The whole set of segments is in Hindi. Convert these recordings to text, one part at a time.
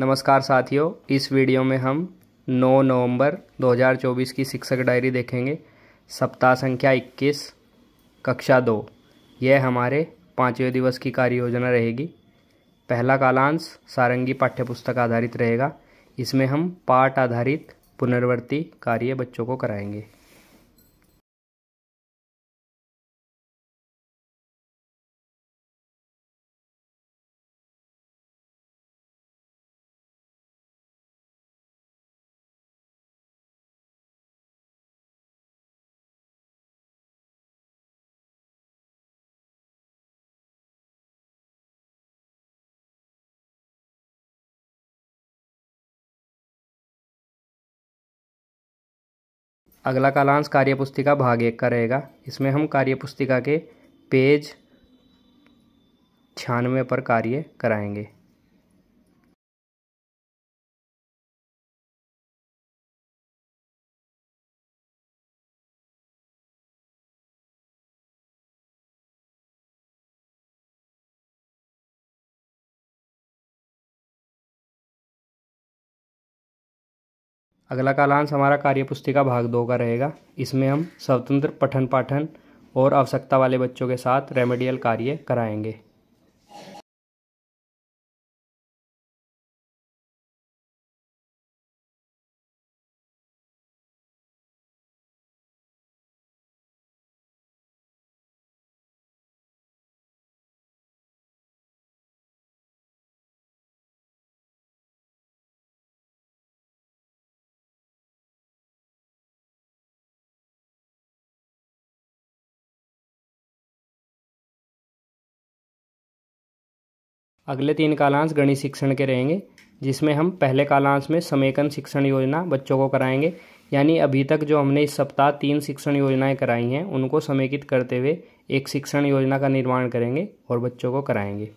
नमस्कार साथियों इस वीडियो में हम 9 नवंबर 2024 की शिक्षक डायरी देखेंगे सप्ताह संख्या 21 कक्षा दो यह हमारे पाँचवें दिवस की कार्य योजना रहेगी पहला कालांश सारंगी पाठ्यपुस्तक आधारित रहेगा इसमें हम पाठ आधारित पुनर्वर्ती कार्य बच्चों को कराएंगे अगला कालांश कार्यपुस्तिका भाग एक का रहेगा इसमें हम कार्यपुस्तिका के पेज छियानवे पर कार्य कराएंगे अगला कालांश हमारा कार्य पुस्तिका भाग दो का रहेगा इसमें हम स्वतंत्र पठन पाठन और आवश्यकता वाले बच्चों के साथ रेमेडियल कार्य कराएंगे अगले तीन कालांश गणित शिक्षण के रहेंगे जिसमें हम पहले कालांश में समेकन शिक्षण योजना बच्चों को कराएंगे यानी अभी तक जो हमने इस सप्ताह तीन शिक्षण योजनाएं कराई हैं उनको समेकित करते हुए एक शिक्षण योजना का निर्माण करेंगे और बच्चों को कराएंगे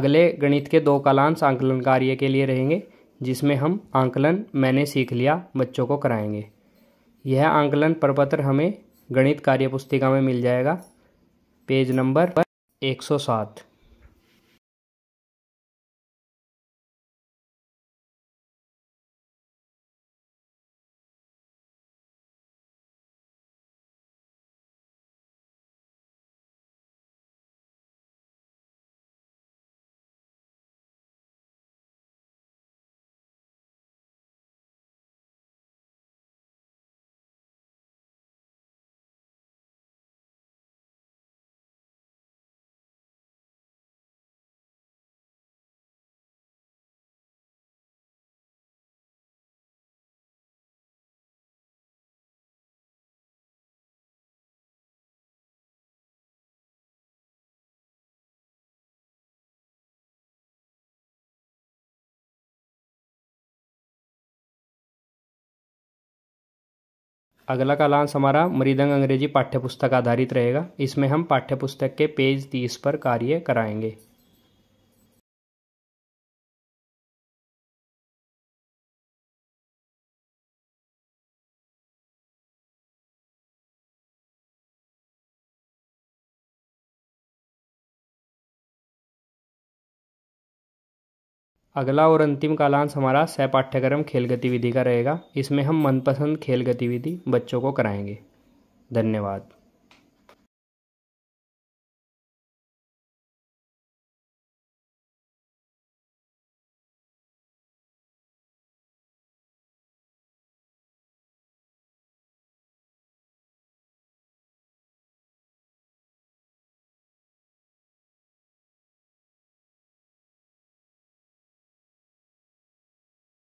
अगले गणित के दो कालांश आंकलन कार्य के लिए रहेंगे जिसमें हम आंकलन मैंने सीख लिया बच्चों को कराएंगे यह आंकलन प्रपत्र हमें गणित कार्य पुस्तिका में मिल जाएगा पेज नंबर एक सौ सात अगला का लांस हमारा मृदंग अंग्रेजी पाठ्यपुस्तक आधारित रहेगा इसमें हम पाठ्यपुस्तक के पेज तीस पर कार्य कराएंगे अगला और अंतिम कालांश हमारा सह पाठ्यक्रम खेल गतिविधि का रहेगा इसमें हम मनपसंद खेल गतिविधि बच्चों को कराएंगे धन्यवाद